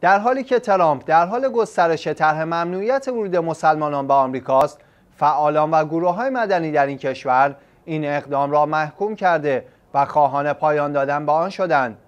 در حالی که ترامپ در حال گسترش طرح ممنوعیت ورود مسلمانان به آمریکاست فعالان و گروه های مدنی در این کشور این اقدام را محکوم کرده و خواهان پایان دادن به آن شدند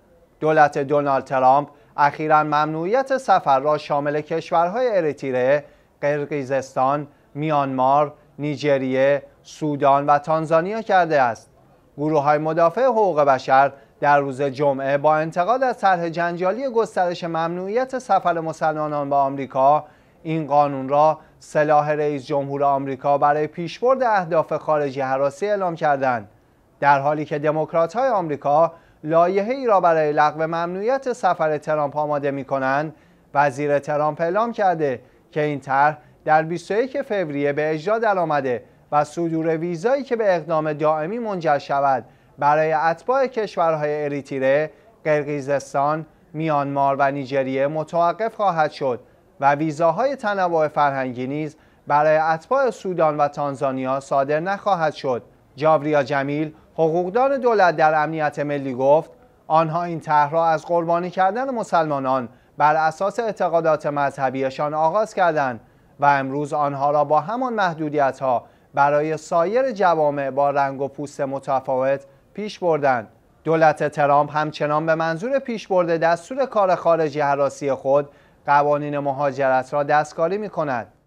دولت دونالد ترامپ اخیرا ممنوعیت سفر را شامل کشورهای اریتیره قرقیزستان میانمار نیجریه سودان و تانزانیا کرده است گروه های مدافع حقوق بشر در روز جمعه با انتقاد از طرح جنجالی گسترش ممنوعیت سفر مسلمانان به آمریکا این قانون را سلاح رئیس جمهور آمریکا برای پیشبرد اهداف خارجی حراسی اعلام کردند در حالی که دموکرات های آمریکا لایحه ای را برای لغو ممنوعیت سفر ترامپ آماده می وزیر ترامپ اعلام کرده که این طرح در 21 فوریه به اجرا درآمده و صدور ویزایی که به اقدام دائمی منجر شود برای اتباع کشورهای اریتیره، قرقیزستان، میانمار و نیجریه متوقف خواهد شد و ویزاهای تنوع فرهنگی نیز برای اتباع سودان و تانزانیا صادر نخواهد شد. جاوریا جمیل، حقوقدان دولت در امنیت ملی گفت آنها این طرح را از قربانی کردن مسلمانان بر اساس اعتقادات مذهبیشان آغاز کردند و امروز آنها را با همان محدودیت ها برای سایر جوامع با رنگ و پوست متفاوت پیش بردن دولت ترامپ همچنان به منظور برده دستور کار خارجی حراسی خود قوانین مهاجرت را دستکاری می کند